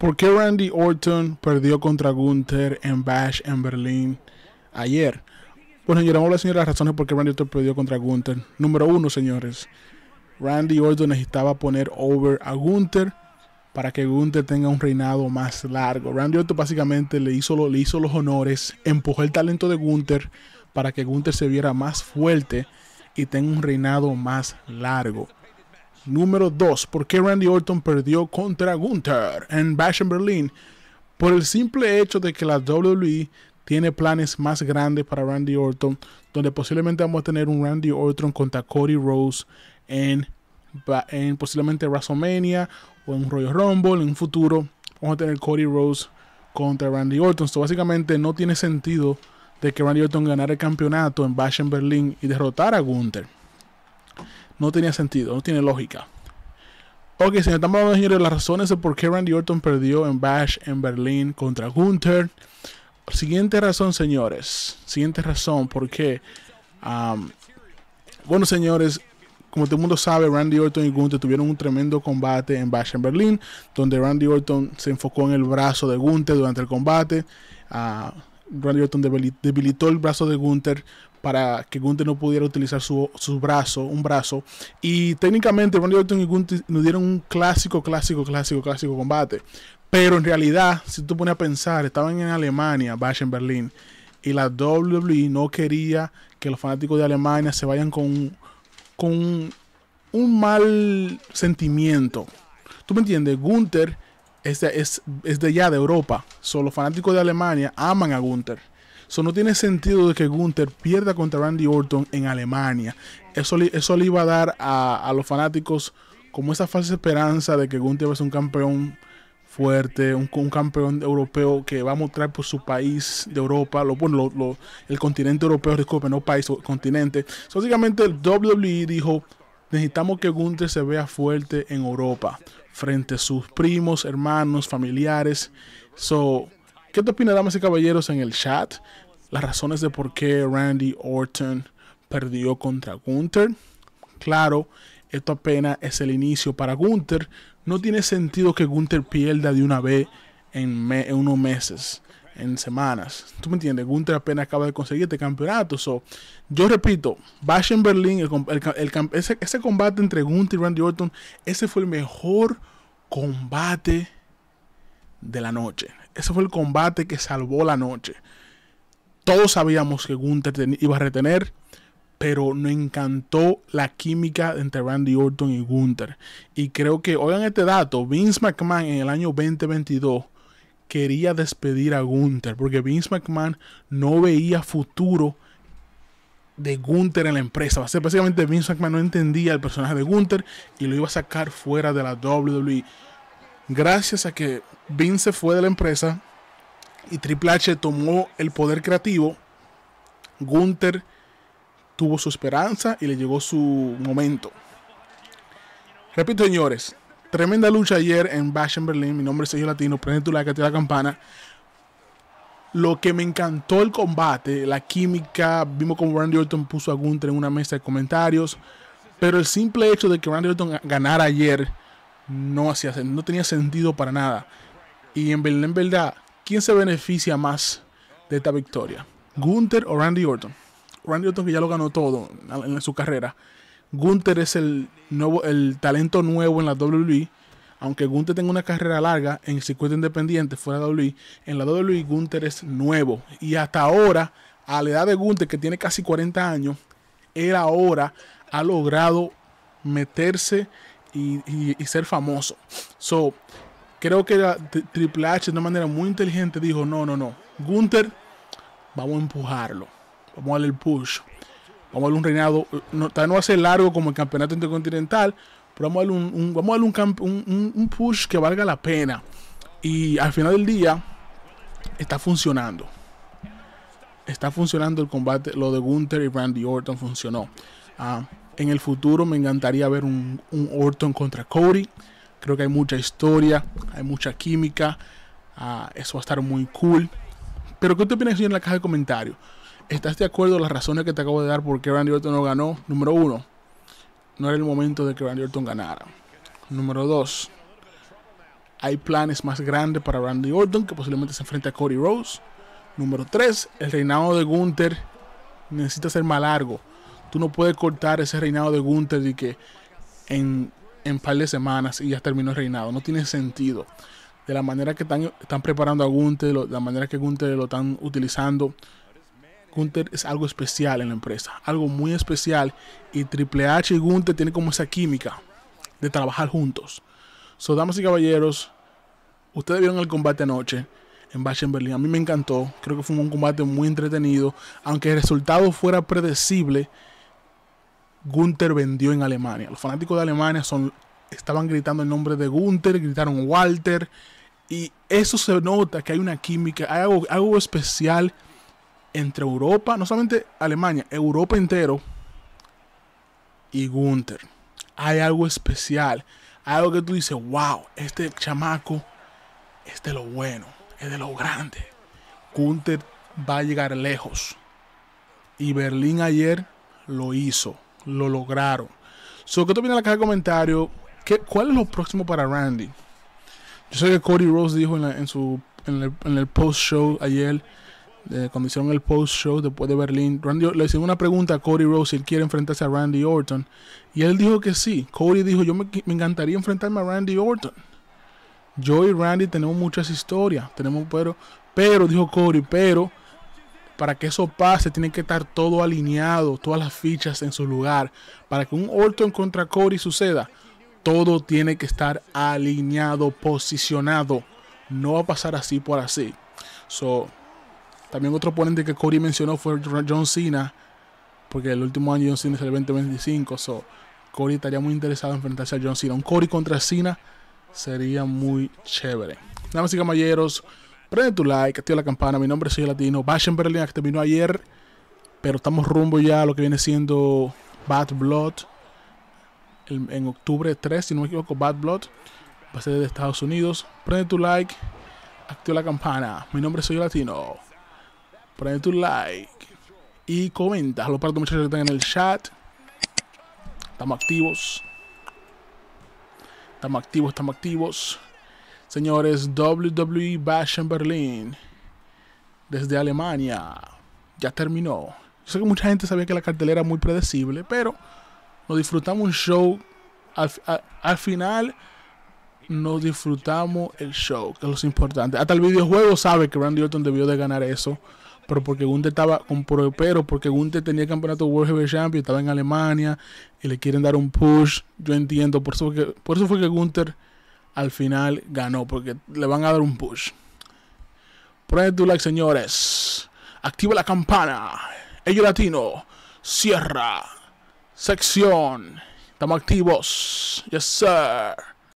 ¿Por qué Randy Orton perdió contra Gunther en Bash en Berlín ayer? Bueno, señores, vamos a las razones por qué Randy Orton perdió contra Gunther. Número uno, señores. Randy Orton necesitaba poner over a Gunther para que Gunther tenga un reinado más largo. Randy Orton básicamente le hizo, le hizo los honores, empujó el talento de Gunther para que Gunther se viera más fuerte y tenga un reinado más largo. Número 2. ¿Por qué Randy Orton perdió contra Gunther en Bash en Berlín? Por el simple hecho de que la WWE tiene planes más grandes para Randy Orton, donde posiblemente vamos a tener un Randy Orton contra Cody Rose en, posiblemente WrestleMania o en un Royal Rumble en un futuro. Vamos a tener Cody Rose contra Randy Orton. Esto básicamente no tiene sentido de que Randy Orton ganara el campeonato en Bash en Berlín y derrotara a Gunther. No tenía sentido, no tiene lógica. Ok, señores, estamos hablando, señores, las razones de por qué Randy Orton perdió en Bash en Berlín contra Gunther. Siguiente razón, señores. Siguiente razón, por qué. bueno, señores, como todo el mundo sabe, Randy Orton y Gunther tuvieron un tremendo combate en Bash en Berlín, donde Randy Orton se enfocó en el brazo de Gunther durante el combate. Ah, Randy Orton debilitó el brazo de Gunther para que Gunther no pudiera utilizar su, su brazo, un brazo. Y técnicamente Randy Orton y Gunther nos dieron un clásico, clásico, clásico, clásico combate. Pero en realidad, si tú pones a pensar, estaban en Alemania, Bash en Berlín, y la WWE no quería que los fanáticos de Alemania se vayan con, con un mal sentimiento. ¿Tú me entiendes? Gunther es de, ya de Europa. Solo los fanáticos de Alemania aman a Gunther. Eso no tiene sentido de que Gunther pierda contra Randy Orton en Alemania. Eso le, eso le iba a dar a, los fanáticos como esa falsa esperanza de que Gunther va a ser un campeón fuerte, un, campeón europeo que va a mostrar por su país de Europa, el continente europeo, disculpe, no país, continente. básicamente el WWE dijo, necesitamos que Gunther se vea fuerte en Europa frente a sus primos, hermanos, familiares. So, ¿qué te opinas, damas y caballeros, en el chat? Las razones de por qué Randy Orton perdió contra Gunther. Claro, esto apenas es el inicio para Gunther. No tiene sentido que Gunther pierda de una vez en unos meses en semanas. ¿Tú me entiendes? Gunther apenas acaba de conseguir este campeonato. yo repito, Bash en Berlín, ese, combate entre Gunther y Randy Orton, ese fue el mejor combate de la noche. Ese fue el combate que salvó la noche. Todos sabíamos que Gunther iba a retener, pero no encantó la química entre Randy Orton y Gunther. Y creo que, oigan este dato, Vince McMahon en el año 2022 quería despedir a Gunther, porque Vince McMahon no veía futuro de Gunther en la empresa. básicamente Vince McMahon no entendía el personaje de Gunther y lo iba a sacar fuera de la WWE. Gracias a que Vince fue de la empresa y Triple H tomó el poder creativo, Gunther tuvo su esperanza y le llegó su momento. Repito, señores, Tremenda lucha ayer en Bash en Berlín. Mi nombre es Sergio Latino. Prende tu like, activa la campana. Lo que me encantó el combate, la química. Vimos como Randy Orton puso a Gunther en una mesa de comentarios. Pero el simple hecho de que Randy Orton ganara ayer no, hacía, no tenía sentido para nada. Y en, en verdad, ¿quién se beneficia más de esta victoria? ¿Gunther o Randy Orton? Randy Orton que ya lo ganó todo en su carrera. Gunther es el, nuevo, el talento nuevo en la WWE. Aunque Gunther tenga una carrera larga en el circuito independiente fuera de WWE, en la WWE Gunther es nuevo. Y hasta ahora, a la edad de Gunther, que tiene casi 40 años, él ahora ha logrado meterse y, ser famoso. So, creo que la, Triple H de una manera muy inteligente dijo, no, no, no, Gunther, vamos a empujarlo, vamos a darle el push vamos a un reinado, no, no va a ser largo como el campeonato intercontinental, pero vamos a darle un, un un, push que valga la pena. Y al final del día, está funcionando. Está funcionando el combate, lo de Gunther y Randy Orton funcionó. Ah, en el futuro me encantaría ver un, Orton contra Cody. Creo que hay mucha historia, hay mucha química. Ah, eso va a estar muy cool. Pero ¿qué te opinas en la caja de comentarios? ¿Estás de acuerdo en las razones que te acabo de dar por qué Randy Orton no ganó? Número uno, no era el momento de que Randy Orton ganara. Número dos, hay planes más grandes para Randy Orton que posiblemente se enfrente a Cody Rose. Número tres, el reinado de Gunther necesita ser más largo. Tú no puedes cortar ese reinado de Gunther y que en, un par de semanas y ya terminó el reinado. No tiene sentido. De la manera que están, preparando a Gunther, de la manera que Gunther lo están utilizando, Gunther es algo especial en la empresa, algo muy especial. Y Triple H y Gunther tienen como esa química de trabajar juntos. So, damas y caballeros, ustedes vieron el combate anoche en Bach en Berlín. A mí me encantó. Creo que fue un combate muy entretenido. Aunque el resultado fuera predecible, Gunther vendió en Alemania. Los fanáticos de Alemania son, estaban gritando el nombre de Gunther, gritaron Walter. Y eso se nota que hay una química, hay algo especial entre Europa, no solamente Alemania, Europa entero y Gunther. Hay algo especial, algo que tú dices, wow, este chamaco es de lo bueno, es de lo grande. Gunther va a llegar lejos. Y Berlín ayer lo hizo, lo lograron. So, que tú opinas en la caja de comentarios? ¿Cuál es lo próximo para Randy? Yo sé que Cody Rose dijo en, el, en el post-show ayer eh, cuando hicieron el post-show después de Berlín, Randy, le hicieron una pregunta a Cody Rose si él quiere enfrentarse a Randy Orton. Y él dijo que sí. Cody dijo, yo me, encantaría enfrentarme a Randy Orton. Yo y Randy tenemos muchas historias, tenemos, pero, pero, dijo Cody, pero para que eso pase tiene que estar todo alineado, todas las fichas en su lugar. Para que un Orton contra Cody suceda, todo tiene que estar alineado, posicionado. No va a pasar así por así. So, también otro oponente que Cody mencionó fue John Cena, porque el último año John Cena es el 2025, so Cody estaría muy interesado en enfrentarse a John Cena. Un Cody contra Cena sería muy chévere. Nada más y caballeros, prende tu like, activa la campana. Mi nombre es Soy Latino. Bash en Berlin que terminó ayer, pero estamos rumbo ya a lo que viene siendo Bad Blood. en octubre 3, si no me equivoco, Bad Blood va a ser de Estados Unidos. Prende tu like, activa la campana. Mi nombre es Soy Latino. Prende tu like. Y comenta. lo parto muchachos que están en el chat. Estamos activos. Estamos activos, estamos activos. Señores, WWE Bash en Berlín. Desde Alemania. Ya terminó. Yo sé que mucha gente sabía que la cartelera era muy predecible, pero nos disfrutamos un show. Al, final, nos disfrutamos el show, que es lo importante. Hasta el videojuego sabe que Randy Orton debió de ganar eso pero porque Gunther estaba con porque Gunther tenía campeonato World Heavy Champion, estaba en Alemania y le quieren dar un push, yo entiendo, por eso, por eso fue que Gunther al final ganó, porque le van a dar un push. Ponle tu like, señores. Activa la campana. Ello Latino. Cierra. Sección. Estamos activos. Yes, sir.